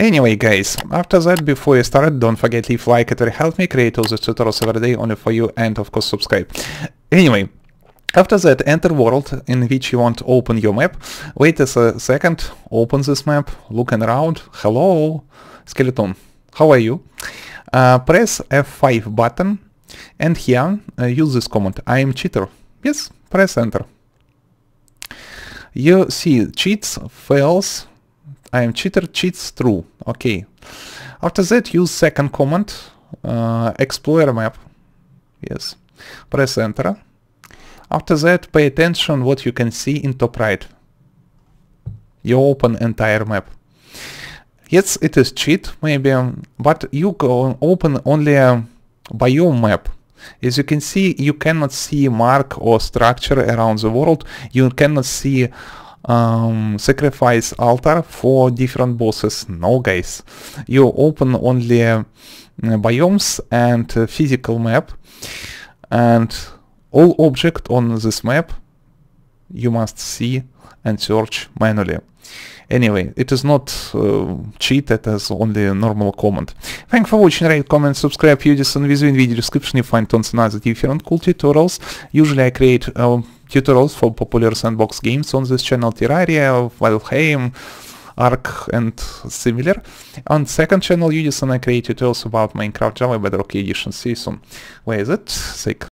Anyway guys, after that, before you start, don't forget leave like, it will help me create all the tutorials every day only for you and of course subscribe. Anyway, after that, enter world in which you want to open your map. Wait a second, open this map, looking around. Hello, skeleton, how are you? Uh, press F5 button and here uh, use this command, I am cheater. Yes, press enter. You see cheats, fails, I am cheater cheats true. Okay. After that use second command, uh, explorer map. Yes. Press enter. After that pay attention what you can see in top right. You open entire map. Yes, it is cheat maybe, um, but you can open only a biome map. As you can see, you cannot see mark or structure around the world. You cannot see um, sacrifice altar for different bosses. No guys, you open only uh, biomes and uh, physical map and all object on this map you must see and search manually. Anyway, it is not uh, cheat, it is only a normal comment. Thank for watching, rate, comment, subscribe, UDSN, within video description you find tons and other different cool tutorials. Usually I create um, tutorials for popular sandbox games on this channel, Terraria, Valheim, Ark, and similar. On second channel Unison I created tutorials about Minecraft Java Bedrock Edition. See you soon. Where is it? Sick.